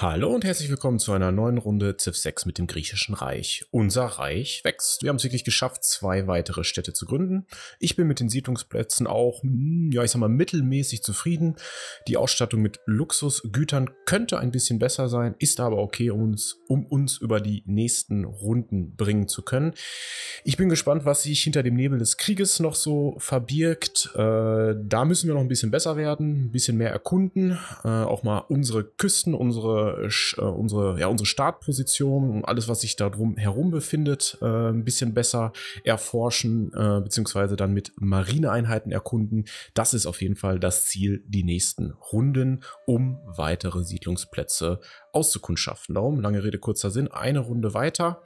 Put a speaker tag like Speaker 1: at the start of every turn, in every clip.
Speaker 1: Hallo und herzlich willkommen zu einer neuen Runde Civ 6 mit dem griechischen Reich. Unser Reich wächst. Wir haben es wirklich geschafft, zwei weitere Städte zu gründen. Ich bin mit den Siedlungsplätzen auch, hm, ja ich sag mal, mittelmäßig zufrieden. Die Ausstattung mit Luxusgütern könnte ein bisschen besser sein, ist aber okay, uns, um uns über die nächsten Runden bringen zu können. Ich bin gespannt, was sich hinter dem Nebel des Krieges noch so verbirgt. Äh, da müssen wir noch ein bisschen besser werden, ein bisschen mehr erkunden, äh, auch mal unsere Küsten, unsere äh, unsere, ja, unsere Startposition und alles, was sich da drum herum befindet, äh, ein bisschen besser erforschen, äh, beziehungsweise dann mit Marineeinheiten erkunden. Das ist auf jeden Fall das Ziel, die nächsten Runden, um weitere Siedlungsplätze auszukundschaften. Darum, lange Rede, kurzer Sinn, eine Runde weiter.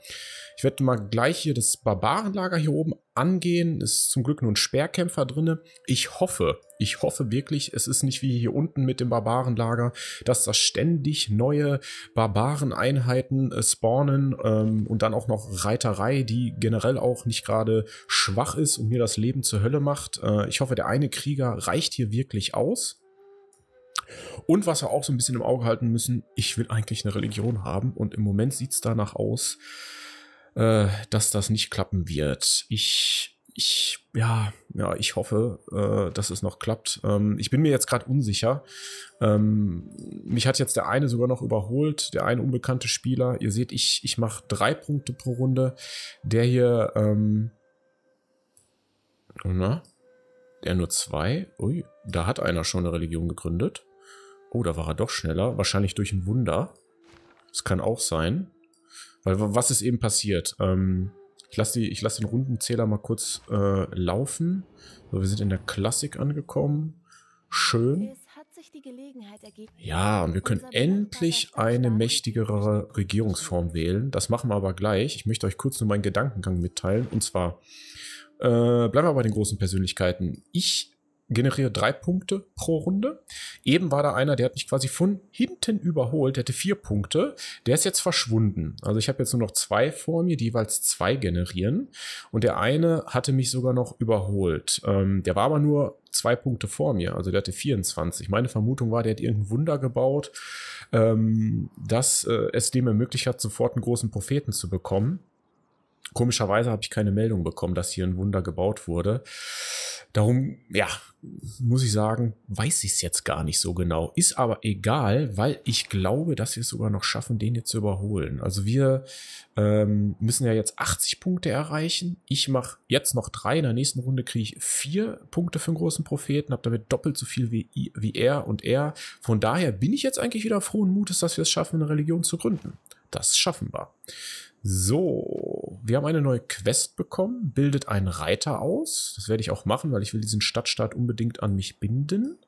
Speaker 1: Ich werde mal gleich hier das Barbarenlager hier oben angehen. Ist zum Glück nur ein Sperrkämpfer drin. Ich hoffe, ich hoffe wirklich, es ist nicht wie hier unten mit dem Barbarenlager, dass da ständig neue Barbareneinheiten äh, spawnen ähm, und dann auch noch Reiterei, die generell auch nicht gerade schwach ist und mir das Leben zur Hölle macht. Äh, ich hoffe, der eine Krieger reicht hier wirklich aus. Und was wir auch so ein bisschen im Auge halten müssen, ich will eigentlich eine Religion haben und im Moment sieht es danach aus, äh, dass das nicht klappen wird. Ich, ich, ja, ja, ich hoffe, äh, dass es noch klappt. Ähm, ich bin mir jetzt gerade unsicher. Ähm, mich hat jetzt der eine sogar noch überholt, der eine unbekannte Spieler. Ihr seht, ich, ich mache drei Punkte pro Runde. Der hier, ähm, na, der nur zwei. Ui, da hat einer schon eine Religion gegründet. Oh, da war er doch schneller. Wahrscheinlich durch ein Wunder. Das kann auch sein. Weil was ist eben passiert? Ähm, ich lasse lass den Rundenzähler mal kurz äh, laufen. So, wir sind in der Klassik angekommen. Schön. Ja, und wir können endlich eine mächtigere Regierungsform wählen. Das machen wir aber gleich. Ich möchte euch kurz nur meinen Gedankengang mitteilen. Und zwar, äh, bleiben wir bei den großen Persönlichkeiten. Ich generiere drei Punkte pro Runde. Eben war da einer, der hat mich quasi von hinten überholt, der hatte vier Punkte. Der ist jetzt verschwunden. Also ich habe jetzt nur noch zwei vor mir, die jeweils zwei generieren. Und der eine hatte mich sogar noch überholt. Ähm, der war aber nur zwei Punkte vor mir, also der hatte 24. Meine Vermutung war, der hat irgendein Wunder gebaut, ähm, dass äh, es dem ermöglicht hat, sofort einen großen Propheten zu bekommen. Komischerweise habe ich keine Meldung bekommen, dass hier ein Wunder gebaut wurde. Darum, ja, muss ich sagen, weiß ich es jetzt gar nicht so genau. Ist aber egal, weil ich glaube, dass wir es sogar noch schaffen, den jetzt zu überholen. Also wir ähm, müssen ja jetzt 80 Punkte erreichen. Ich mache jetzt noch drei. In der nächsten Runde kriege ich vier Punkte für den großen Propheten, habe damit doppelt so viel wie, wie er und er. Von daher bin ich jetzt eigentlich wieder frohen Mutes, dass wir es schaffen, eine Religion zu gründen. Das schaffen wir. So, wir haben eine neue Quest bekommen, bildet einen Reiter aus. Das werde ich auch machen, weil ich will diesen Stadtstaat unbedingt an mich binden.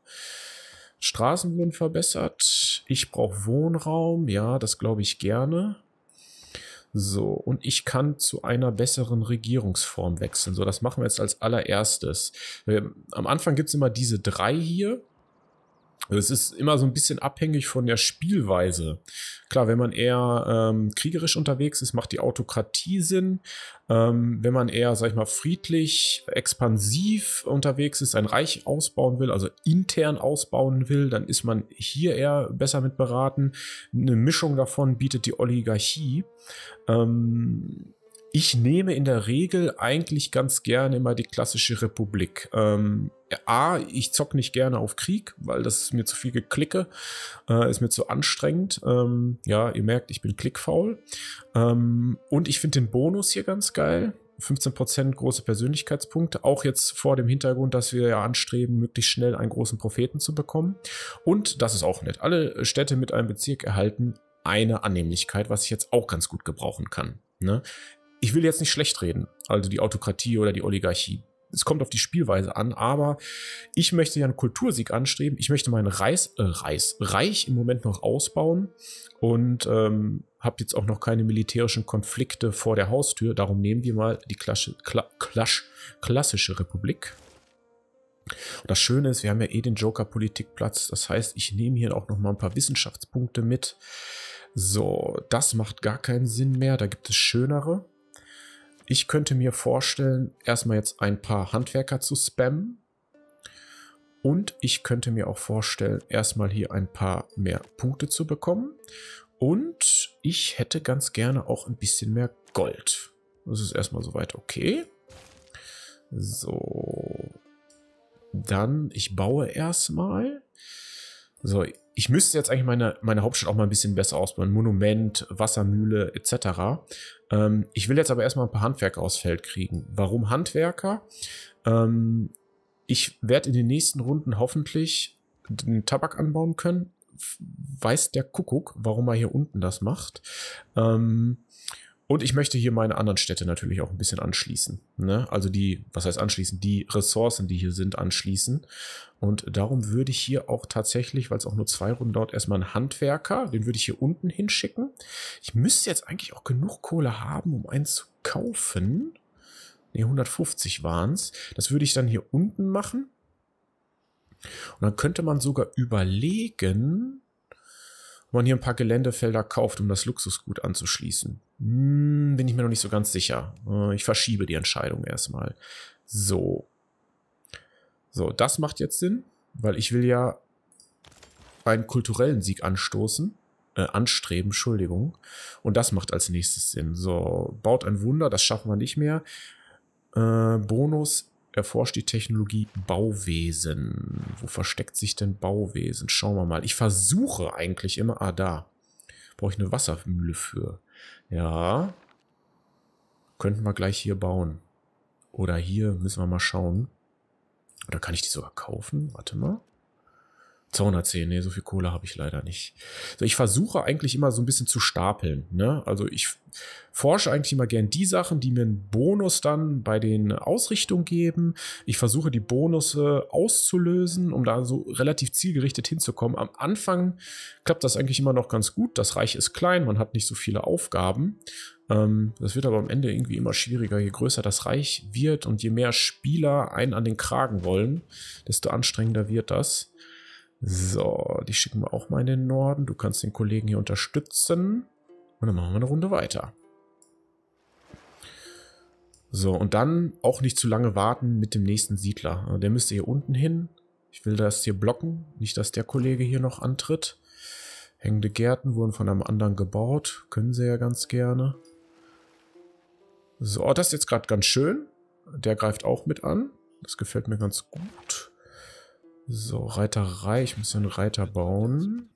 Speaker 1: Straßen wurden verbessert. Ich brauche Wohnraum. Ja, das glaube ich gerne. So, und ich kann zu einer besseren Regierungsform wechseln. So, das machen wir jetzt als allererstes. Ähm, am Anfang gibt es immer diese drei hier. Also es ist immer so ein bisschen abhängig von der Spielweise. Klar, wenn man eher ähm, kriegerisch unterwegs ist, macht die Autokratie Sinn. Ähm, wenn man eher, sag ich mal, friedlich, expansiv unterwegs ist, ein Reich ausbauen will, also intern ausbauen will, dann ist man hier eher besser mit beraten. Eine Mischung davon bietet die Oligarchie. Ähm, ich nehme in der Regel eigentlich ganz gerne immer die klassische Republik. Ähm, A, ich zock nicht gerne auf Krieg, weil das ist mir zu viel geklicke, äh, ist mir zu anstrengend. Ähm, ja, ihr merkt, ich bin klickfaul. Ähm, und ich finde den Bonus hier ganz geil. 15% große Persönlichkeitspunkte, auch jetzt vor dem Hintergrund, dass wir ja anstreben, möglichst schnell einen großen Propheten zu bekommen. Und das ist auch nett. Alle Städte mit einem Bezirk erhalten eine Annehmlichkeit, was ich jetzt auch ganz gut gebrauchen kann. Ne? ich will jetzt nicht schlecht reden, also die Autokratie oder die Oligarchie. Es kommt auf die Spielweise an, aber ich möchte ja einen Kultursieg anstreben. Ich möchte mein Reis, äh, Reis, Reich im Moment noch ausbauen und ähm, habe jetzt auch noch keine militärischen Konflikte vor der Haustür. Darum nehmen wir mal die Klasche, Kla Klasch, klassische Republik. Und das Schöne ist, wir haben ja eh den Joker-Politikplatz. Das heißt, ich nehme hier auch noch mal ein paar Wissenschaftspunkte mit. So, das macht gar keinen Sinn mehr. Da gibt es schönere. Ich könnte mir vorstellen, erstmal jetzt ein paar Handwerker zu spammen. Und ich könnte mir auch vorstellen, erstmal hier ein paar mehr Punkte zu bekommen. Und ich hätte ganz gerne auch ein bisschen mehr Gold. Das ist erstmal soweit okay. So. Dann, ich baue erstmal. So, ich müsste jetzt eigentlich meine, meine Hauptstadt auch mal ein bisschen besser ausbauen. Monument, Wassermühle etc. Ähm, ich will jetzt aber erstmal ein paar Handwerker aus Feld kriegen. Warum Handwerker? Ähm, ich werde in den nächsten Runden hoffentlich den Tabak anbauen können. Weiß der Kuckuck, warum er hier unten das macht. Ähm, und ich möchte hier meine anderen Städte natürlich auch ein bisschen anschließen. Ne? Also die, was heißt anschließen, die Ressourcen, die hier sind, anschließen. Und darum würde ich hier auch tatsächlich, weil es auch nur zwei Runden dauert, erstmal einen Handwerker, den würde ich hier unten hinschicken. Ich müsste jetzt eigentlich auch genug Kohle haben, um einen zu kaufen. Ne, 150 waren es. Das würde ich dann hier unten machen. Und dann könnte man sogar überlegen, man hier ein paar Geländefelder kauft, um das Luxusgut anzuschließen. Hm, bin ich mir noch nicht so ganz sicher. Äh, ich verschiebe die Entscheidung erstmal. So. So, das macht jetzt Sinn, weil ich will ja einen kulturellen Sieg anstoßen. Äh, anstreben, Entschuldigung. Und das macht als nächstes Sinn. So, baut ein Wunder, das schaffen wir nicht mehr. Äh, Bonus erforscht die Technologie Bauwesen. Wo versteckt sich denn Bauwesen? Schauen wir mal. Ich versuche eigentlich immer... Ah, da. Brauche ich eine Wassermühle für. Ja. Könnten wir gleich hier bauen. Oder hier müssen wir mal schauen. Oder kann ich die sogar kaufen? Warte mal. 210, nee, so viel Kohle habe ich leider nicht. Also ich versuche eigentlich immer so ein bisschen zu stapeln. Ne? Also ich forsche eigentlich immer gern die Sachen, die mir einen Bonus dann bei den Ausrichtungen geben. Ich versuche die Bonusse auszulösen, um da so relativ zielgerichtet hinzukommen. Am Anfang klappt das eigentlich immer noch ganz gut. Das Reich ist klein, man hat nicht so viele Aufgaben. Ähm, das wird aber am Ende irgendwie immer schwieriger, je größer das Reich wird und je mehr Spieler einen an den Kragen wollen, desto anstrengender wird das. So, die schicken wir auch mal in den Norden. Du kannst den Kollegen hier unterstützen. Und dann machen wir eine Runde weiter. So, und dann auch nicht zu lange warten mit dem nächsten Siedler. Also der müsste hier unten hin. Ich will das hier blocken. Nicht, dass der Kollege hier noch antritt. Hängende Gärten wurden von einem anderen gebaut. Können sie ja ganz gerne. So, das ist jetzt gerade ganz schön. Der greift auch mit an. Das gefällt mir ganz gut. So, Reiterei. Ich muss hier einen Reiter bauen.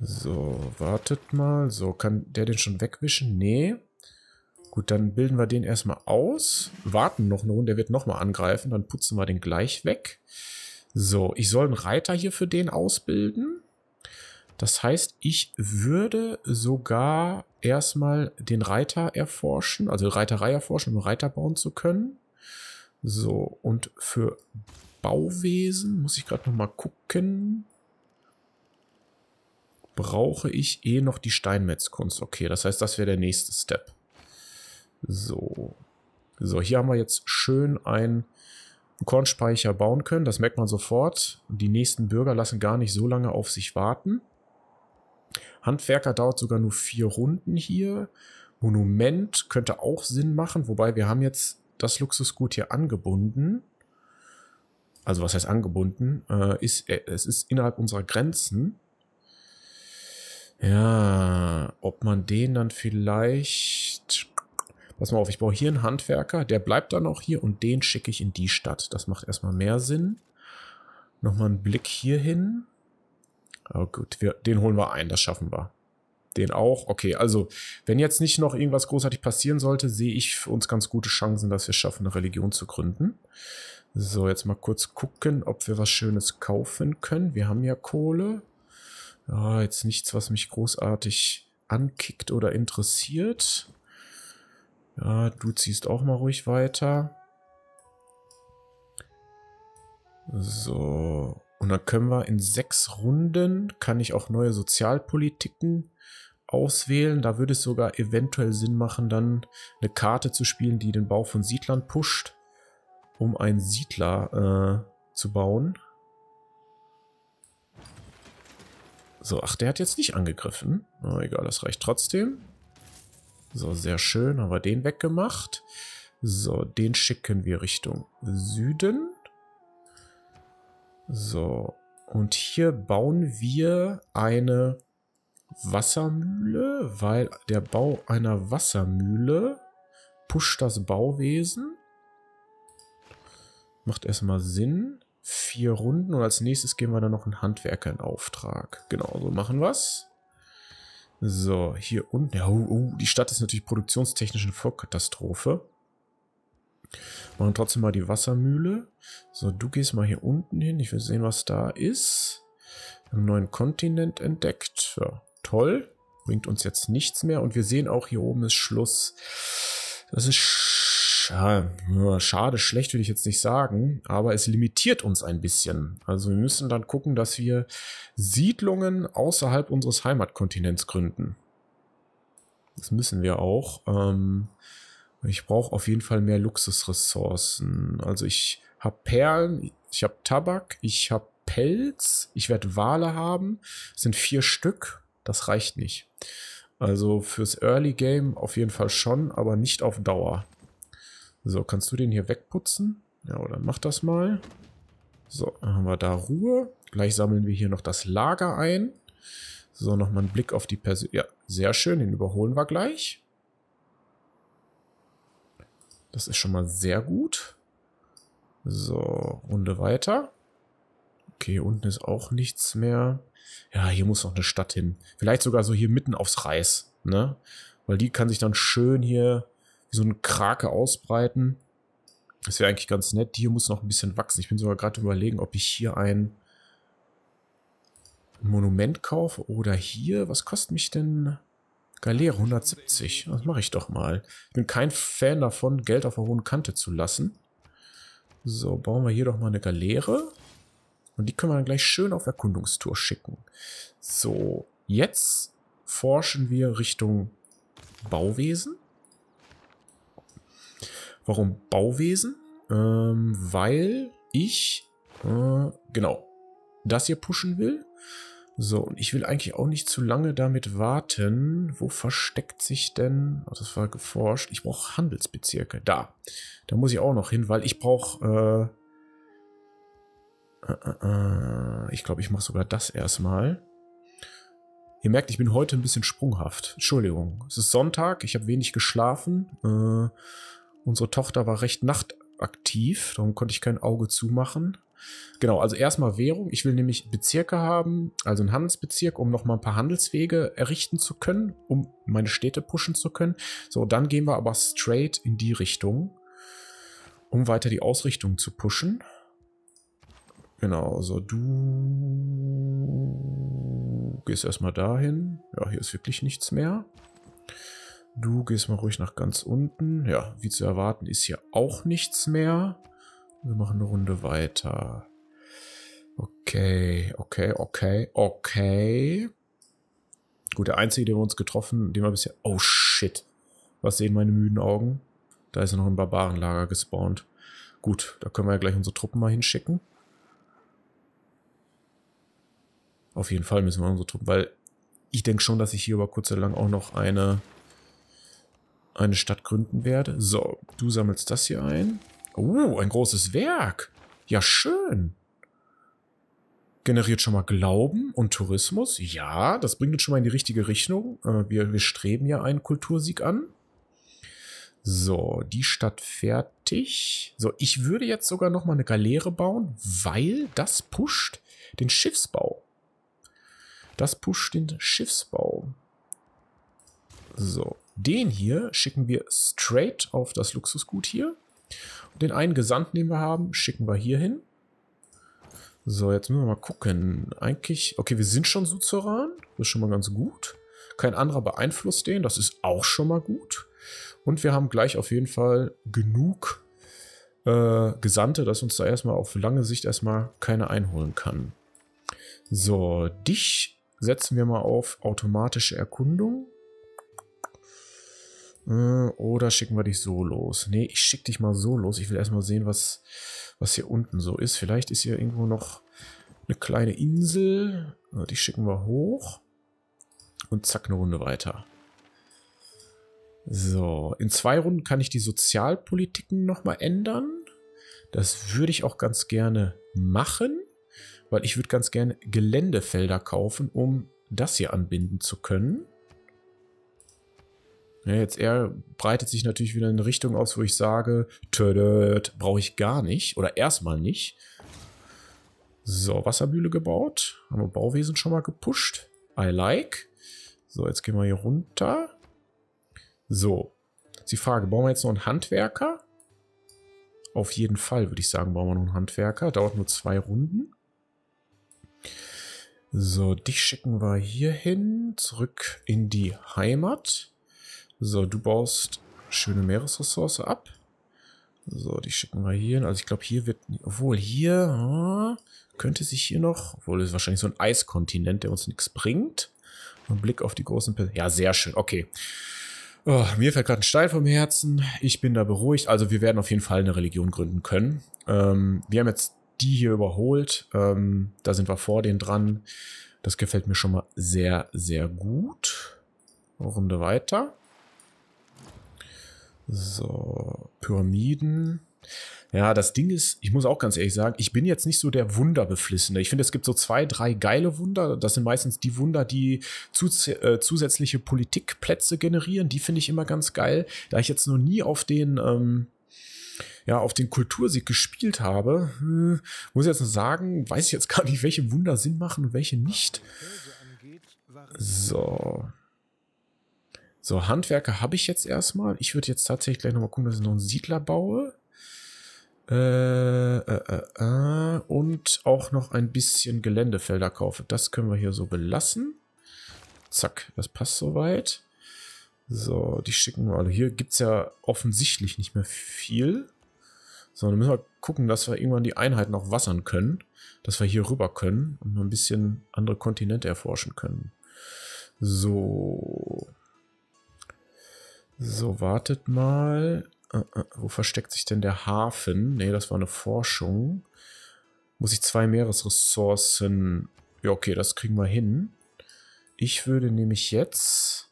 Speaker 1: So, wartet mal. So, kann der den schon wegwischen? Nee. Gut, dann bilden wir den erstmal aus. Warten noch eine Runde. Der wird nochmal angreifen. Dann putzen wir den gleich weg. So, ich soll einen Reiter hier für den ausbilden. Das heißt, ich würde sogar erstmal den Reiter erforschen, also Reiterei erforschen, um Reiter bauen zu können. So, und für Bauwesen muss ich gerade nochmal gucken. Brauche ich eh noch die Steinmetzkunst. Okay, das heißt, das wäre der nächste Step. So. So, hier haben wir jetzt schön ein Kornspeicher bauen können. Das merkt man sofort. Die nächsten Bürger lassen gar nicht so lange auf sich warten. Handwerker dauert sogar nur vier Runden hier. Monument könnte auch Sinn machen, wobei wir haben jetzt das Luxusgut hier angebunden. Also was heißt angebunden? Äh, ist, äh, es ist innerhalb unserer Grenzen. Ja, ob man den dann vielleicht... Pass mal auf, ich baue hier einen Handwerker, der bleibt dann auch hier und den schicke ich in die Stadt. Das macht erstmal mehr Sinn. Nochmal einen Blick hier hin. Oh gut, wir, den holen wir ein, das schaffen wir. Den auch. Okay, also wenn jetzt nicht noch irgendwas großartig passieren sollte, sehe ich für uns ganz gute Chancen, dass wir schaffen, eine Religion zu gründen. So, jetzt mal kurz gucken, ob wir was Schönes kaufen können. Wir haben ja Kohle. Ja, jetzt nichts, was mich großartig ankickt oder interessiert. Ja, du ziehst auch mal ruhig weiter. So. Und dann können wir in sechs Runden, kann ich auch neue Sozialpolitiken auswählen. Da würde es sogar eventuell Sinn machen, dann eine Karte zu spielen, die den Bau von Siedlern pusht, um einen Siedler äh, zu bauen. So, ach, der hat jetzt nicht angegriffen. Na, egal, das reicht trotzdem. So, sehr schön. Haben wir den weggemacht. So, den schicken wir Richtung Süden. So, und hier bauen wir eine Wassermühle, weil der Bau einer Wassermühle pusht das Bauwesen. Macht erstmal Sinn. Vier Runden und als nächstes geben wir dann noch einen Handwerker in Auftrag. Genau, so machen wir's. So, hier unten. Ja, oh, oh, die Stadt ist natürlich produktionstechnisch eine Vollkatastrophe. Machen trotzdem mal die Wassermühle. So, du gehst mal hier unten hin. Ich will sehen, was da ist. Einen neuen Kontinent entdeckt. Ja, toll. Bringt uns jetzt nichts mehr. Und wir sehen auch, hier oben ist Schluss. Das ist schade. Schade, schlecht würde ich jetzt nicht sagen. Aber es limitiert uns ein bisschen. Also wir müssen dann gucken, dass wir Siedlungen außerhalb unseres Heimatkontinents gründen. Das müssen wir auch. Ähm, ich brauche auf jeden Fall mehr Luxusressourcen. Also ich habe Perlen, ich habe Tabak, ich habe Pelz, ich werde Wale haben. Das sind vier Stück. Das reicht nicht. Also fürs Early Game auf jeden Fall schon, aber nicht auf Dauer. So, kannst du den hier wegputzen? Ja, oder mach das mal. So, dann haben wir da Ruhe. Gleich sammeln wir hier noch das Lager ein. So, nochmal einen Blick auf die Person. Ja, sehr schön, den überholen wir gleich. Das ist schon mal sehr gut. So, Runde weiter. Okay, unten ist auch nichts mehr ja, hier muss noch eine Stadt hin. Vielleicht sogar so hier mitten aufs Reis, ne? Weil die kann sich dann schön hier wie so ein Krake ausbreiten. Das wäre eigentlich ganz nett. Die hier muss noch ein bisschen wachsen. Ich bin sogar gerade überlegen, ob ich hier ein Monument kaufe oder hier. Was kostet mich denn Galere 170? Das mache ich doch mal. Ich bin kein Fan davon, Geld auf der hohen Kante zu lassen. So, bauen wir hier doch mal eine Galeere. Und die können wir dann gleich schön auf Erkundungstour schicken. So, jetzt forschen wir Richtung Bauwesen. Warum Bauwesen? Ähm, weil ich, äh, genau, das hier pushen will. So, und ich will eigentlich auch nicht zu lange damit warten. Wo versteckt sich denn? Oh, das war geforscht. Ich brauche Handelsbezirke. Da. Da muss ich auch noch hin, weil ich brauche äh, äh, äh, äh. Ich glaube, ich mache sogar das erstmal. Ihr merkt, ich bin heute ein bisschen sprunghaft. Entschuldigung. Es ist Sonntag, ich habe wenig geschlafen. Äh, unsere Tochter war recht nachtaktiv, darum konnte ich kein Auge zumachen. Genau, also erstmal Währung. Ich will nämlich Bezirke haben, also einen Handelsbezirk, um nochmal ein paar Handelswege errichten zu können, um meine Städte pushen zu können. So, dann gehen wir aber straight in die Richtung, um weiter die Ausrichtung zu pushen. Genau, so also du gehst erstmal dahin. Ja, hier ist wirklich nichts mehr. Du gehst mal ruhig nach ganz unten. Ja, wie zu erwarten ist hier auch nichts mehr. Wir machen eine Runde weiter. Okay, okay, okay, okay. Gut, der einzige, den wir uns getroffen, den wir bisher... Oh, shit. Was sehen meine müden Augen? Da ist ja noch ein Barbarenlager gespawnt. Gut, da können wir ja gleich unsere Truppen mal hinschicken. Auf jeden Fall müssen wir unsere Truppen, weil ich denke schon, dass ich hier über kurz oder lang auch noch eine, eine Stadt gründen werde. So, du sammelst das hier ein. Oh, ein großes Werk. Ja, schön. Generiert schon mal Glauben und Tourismus. Ja, das bringt uns schon mal in die richtige Richtung. Äh, wir, wir streben ja einen Kultursieg an. So, die Stadt fertig. So, ich würde jetzt sogar noch mal eine Galeere bauen, weil das pusht den Schiffsbau. Das pusht den Schiffsbau. So, den hier schicken wir straight auf das Luxusgut hier. Und den einen Gesandten, den wir haben, schicken wir hier hin. So, jetzt müssen wir mal gucken. Eigentlich, okay, wir sind schon Suzeran. Das ist schon mal ganz gut. Kein anderer beeinflusst den. Das ist auch schon mal gut. Und wir haben gleich auf jeden Fall genug äh, Gesandte, dass uns da erstmal auf lange Sicht erstmal keiner einholen kann. So, dich setzen wir mal auf automatische Erkundung. Äh, oder schicken wir dich so los? Ne, ich schicke dich mal so los. Ich will erstmal sehen, was, was hier unten so ist. Vielleicht ist hier irgendwo noch eine kleine Insel. Die schicken wir hoch. Und zack, eine Runde weiter. So, in zwei Runden kann ich die Sozialpolitiken nochmal ändern. Das würde ich auch ganz gerne machen weil ich würde ganz gerne Geländefelder kaufen, um das hier anbinden zu können. Ja, jetzt er breitet sich natürlich wieder in eine Richtung aus, wo ich sage, brauche ich gar nicht oder erstmal nicht. So, Wasserbühle gebaut. Haben wir Bauwesen schon mal gepusht. I like. So, jetzt gehen wir hier runter. So. Jetzt die Frage, bauen wir jetzt noch einen Handwerker? Auf jeden Fall würde ich sagen, bauen wir noch einen Handwerker. Dauert nur zwei Runden. So, dich schicken wir hier hin, zurück in die Heimat. So, du baust schöne Meeresressource ab. So, die schicken wir hier hin. Also ich glaube, hier wird, obwohl hier ah, könnte sich hier noch, obwohl es wahrscheinlich so ein Eiskontinent, der uns nichts bringt. Ein Blick auf die großen Pil Ja, sehr schön. Okay. Oh, mir fällt gerade ein Stein vom Herzen. Ich bin da beruhigt. Also wir werden auf jeden Fall eine Religion gründen können. Ähm, wir haben jetzt die hier überholt. Ähm, da sind wir vor denen dran. Das gefällt mir schon mal sehr, sehr gut. Runde weiter. So, Pyramiden. Ja, das Ding ist, ich muss auch ganz ehrlich sagen, ich bin jetzt nicht so der Wunderbeflissene. Ich finde, es gibt so zwei, drei geile Wunder. Das sind meistens die Wunder, die zus äh, zusätzliche Politikplätze generieren. Die finde ich immer ganz geil. Da ich jetzt noch nie auf den ähm, ja, auf den Kultursieg gespielt habe, hm, muss ich jetzt noch sagen, weiß ich jetzt gar nicht, welche Wunder Sinn machen und welche nicht. So. So, Handwerker habe ich jetzt erstmal. Ich würde jetzt tatsächlich gleich nochmal gucken, dass ich noch einen Siedler baue. Äh, äh, äh, äh, und auch noch ein bisschen Geländefelder kaufe. Das können wir hier so belassen. Zack, das passt soweit. So, die schicken wir alle. Hier gibt es ja offensichtlich nicht mehr viel. Sondern müssen wir halt gucken, dass wir irgendwann die Einheit noch wassern können. Dass wir hier rüber können und ein bisschen andere Kontinente erforschen können. So. So, wartet mal. Äh, äh, wo versteckt sich denn der Hafen? Ne, das war eine Forschung. Muss ich zwei Meeresressourcen... Ja, okay, das kriegen wir hin. Ich würde nämlich jetzt...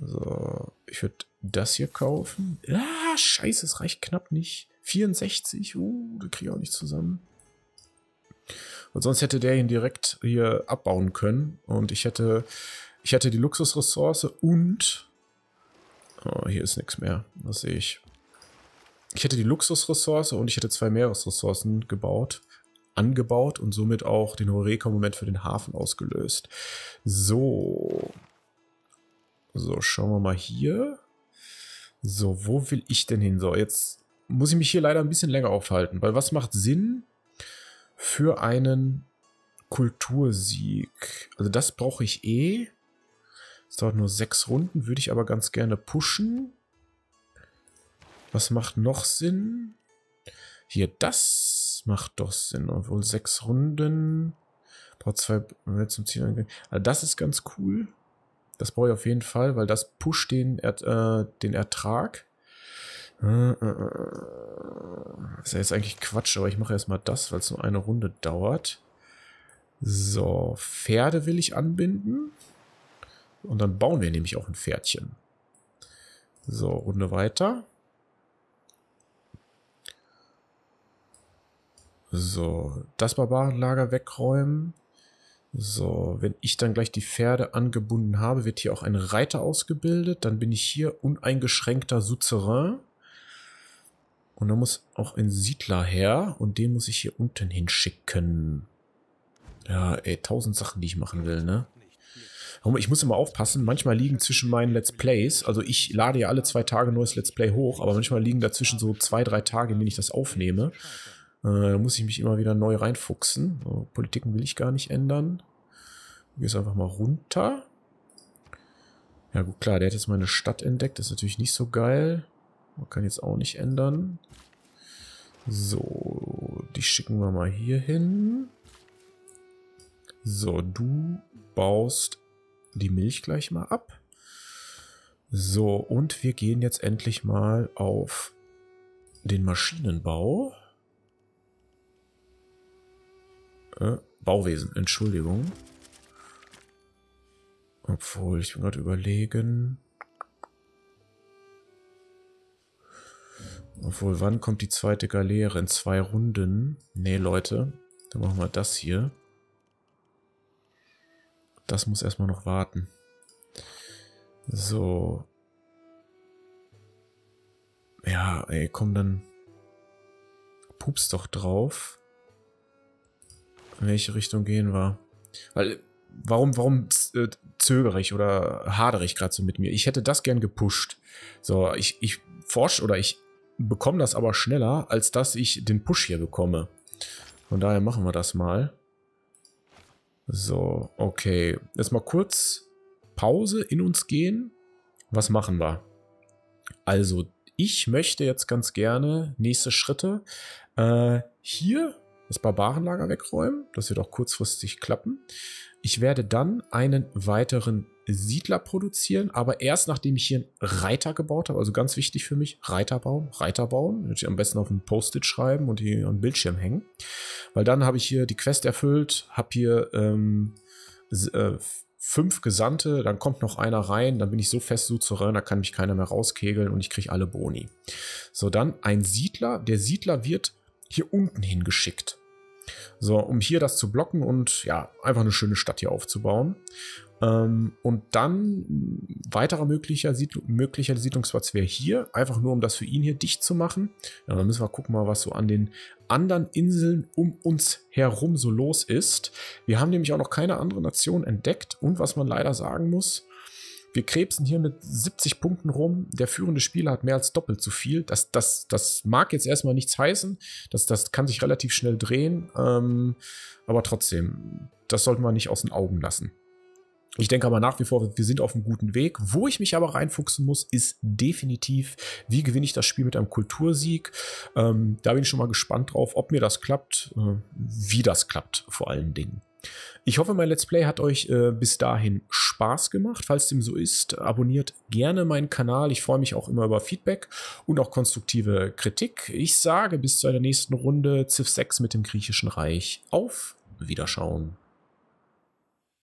Speaker 1: So, ich würde das hier kaufen. Ah, scheiße, es reicht knapp nicht. 64, uh, das kriege ich auch nicht zusammen. Und sonst hätte der ihn direkt hier abbauen können. Und ich hätte, ich hätte die Luxusressource und... Oh, hier ist nichts mehr. Was sehe ich. Ich hätte die Luxusressource und ich hätte zwei Meeresressourcen gebaut, angebaut und somit auch den Horeca-Moment für den Hafen ausgelöst. So. So, schauen wir mal hier. So, wo will ich denn hin? So, jetzt muss ich mich hier leider ein bisschen länger aufhalten, weil was macht Sinn für einen Kultursieg? Also das brauche ich eh. Es dauert nur sechs Runden, würde ich aber ganz gerne pushen. Was macht noch Sinn? Hier, das macht doch Sinn. Obwohl sechs Runden. Braucht zwei, wenn wir zum Ziel angehen. Also das ist ganz cool. Das brauche ich auf jeden Fall, weil das pusht den, er äh, den Ertrag. Ist ja jetzt eigentlich Quatsch, aber ich mache erstmal das, weil es nur eine Runde dauert. So, Pferde will ich anbinden. Und dann bauen wir nämlich auch ein Pferdchen. So, Runde weiter. So, das Barbarenlager wegräumen. So, wenn ich dann gleich die Pferde angebunden habe, wird hier auch ein Reiter ausgebildet. Dann bin ich hier uneingeschränkter Suzerain. Und da muss auch ein Siedler her und den muss ich hier unten hinschicken. Ja, ey, tausend Sachen, die ich machen will, ne? Ich muss immer aufpassen, manchmal liegen zwischen meinen Let's Plays, also ich lade ja alle zwei Tage neues Let's Play hoch, aber manchmal liegen dazwischen so zwei, drei Tage, in denen ich das aufnehme. Äh, da muss ich mich immer wieder neu reinfuchsen. So, Politiken will ich gar nicht ändern. Hier ist einfach mal runter. Ja gut, klar, der hat jetzt meine Stadt entdeckt, das ist natürlich nicht so geil. Man kann jetzt auch nicht ändern. So, die schicken wir mal hier hin. So, du baust die Milch gleich mal ab. So, und wir gehen jetzt endlich mal auf den Maschinenbau. Äh, Bauwesen, Entschuldigung. Obwohl, ich bin gerade überlegen. Obwohl, wann kommt die zweite Galeere? In zwei Runden? Nee, Leute. Dann machen wir das hier. Das muss erstmal noch warten. So. Ja, ey, komm dann. Pups doch drauf. In welche Richtung gehen wir? Weil, warum, warum äh, zögere ich oder hadere ich gerade so mit mir? Ich hätte das gern gepusht. So, ich, ich forsch oder ich bekomme das aber schneller, als dass ich den Push hier bekomme. Von daher machen wir das mal. So, okay. Jetzt mal kurz Pause in uns gehen. Was machen wir? Also, ich möchte jetzt ganz gerne nächste Schritte. Äh, hier das Barbarenlager wegräumen. Das wird auch kurzfristig klappen. Ich werde dann einen weiteren Siedler produzieren, aber erst nachdem ich hier einen Reiter gebaut habe. Also ganz wichtig für mich, Reiter bauen, Reiter bauen. Würde ich am besten auf ein Post-it schreiben und hier am Bildschirm hängen. Weil dann habe ich hier die Quest erfüllt, habe hier ähm, äh, fünf Gesandte, dann kommt noch einer rein, dann bin ich so fest so zu suzerän, da kann mich keiner mehr rauskegeln und ich kriege alle Boni. So, dann ein Siedler. Der Siedler wird hier unten hingeschickt. So, um hier das zu blocken und ja, einfach eine schöne Stadt hier aufzubauen. Ähm, und dann mm, weiterer möglicher, Siedl möglicher Siedlungsplatz wäre hier, einfach nur um das für ihn hier dicht zu machen. Ja, dann müssen wir gucken mal, was so an den anderen Inseln um uns herum so los ist. Wir haben nämlich auch noch keine andere Nation entdeckt und was man leider sagen muss, wir krebsen hier mit 70 Punkten rum. Der führende Spieler hat mehr als doppelt so viel. Das, das, das mag jetzt erstmal nichts heißen. Das, das kann sich relativ schnell drehen. Ähm, aber trotzdem, das sollte man nicht aus den Augen lassen. Ich denke aber nach wie vor, wir sind auf einem guten Weg. Wo ich mich aber reinfuchsen muss, ist definitiv, wie gewinne ich das Spiel mit einem Kultursieg. Ähm, da bin ich schon mal gespannt drauf, ob mir das klappt, äh, wie das klappt vor allen Dingen. Ich hoffe, mein Let's Play hat euch äh, bis dahin Spaß gemacht. Falls dem so ist, abonniert gerne meinen Kanal. Ich freue mich auch immer über Feedback und auch konstruktive Kritik. Ich sage bis zu einer nächsten Runde Ziff 6 mit dem griechischen Reich. Auf Wiederschauen.